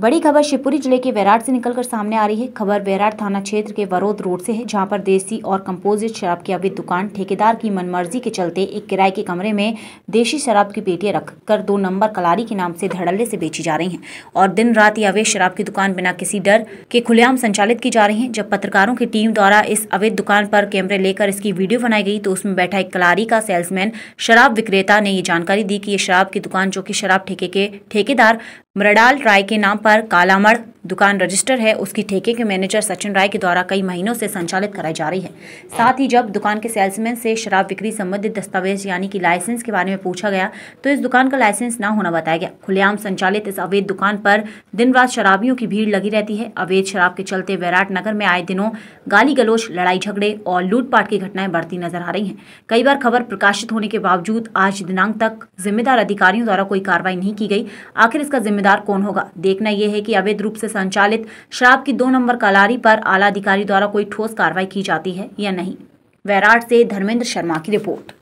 बड़ी खबर शिवपुरी जिले के वैराट से निकलकर सामने आ रही है खबर वैराट थाना क्षेत्र के वरोद रोड से है जहां पर देसी और कंपोजिट शराब की अवैध दुकान ठेकेदार की मनमर्जी के चलते एक किराए के कमरे में देसी शराब की पेटियां रखकर दो नंबर कलारी के नाम से धड़ल्ले से बेची जा रही हैं और दिन रात ये अवैध शराब की दुकान बिना किसी डर के खुलेआम संचालित की जा रही है जब पत्रकारों की टीम द्वारा इस अवैध दुकान पर कैमरे लेकर इसकी वीडियो बनाई गई तो उसमें बैठा एक कलारी का सेल्समैन शराब विक्रेता ने ये जानकारी दी कि ये शराब की दुकान जो कि शराब ठेके के ठेकेदार मृडाल राय के नाम पर कालामड़ दुकान रजिस्टर है उसकी ठेके के मैनेजर सचिन राय के द्वारा कई महीनों से संचालित कराई जा रही है साथ ही जब दुकान के सेल्समैन से शराब बिक्री संबंधित दस्तावेज यानी कि लाइसेंस के बारे में पूछा गया तो इस दुकान का लाइसेंस ना होना बताया गया खुलेआम संचालित इस अवैध दुकान पर दिन रात शराबियों की भीड़ लगी रहती है अवैध शराब के चलते विराट नगर में आए दिनों गाली गलोच लड़ाई झगड़े और लूटपाट की घटनाएं बढ़ती नजर आ रही है कई बार खबर प्रकाशित होने के बावजूद आज दिनांक तक जिम्मेदार अधिकारियों द्वारा कोई कार्रवाई नहीं की गई आखिर इसका जिम्मेदार कौन होगा देखना यह है की अवैध रूप से संचालित शराब की दो नंबर कलारी पर आला अधिकारी द्वारा कोई ठोस कार्रवाई की जाती है या नहीं वैराट से धर्मेंद्र शर्मा की रिपोर्ट